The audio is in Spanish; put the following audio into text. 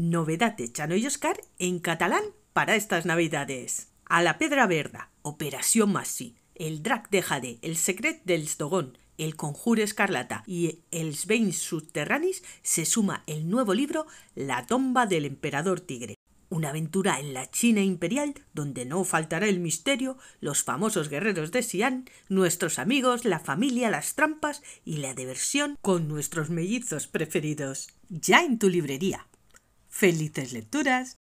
Novedad de Chano y Oscar en catalán para estas navidades. A la Pedra Verda, Operación Massi, El Drac de Jade, El Secret del Stogón, El Conjuro Escarlata y El Svein Subterranis se suma el nuevo libro La Tomba del Emperador Tigre. Una aventura en la China imperial donde no faltará el misterio, los famosos guerreros de Xi'an, nuestros amigos, la familia, las trampas y la diversión con nuestros mellizos preferidos. Ya en tu librería. Felices lecturas.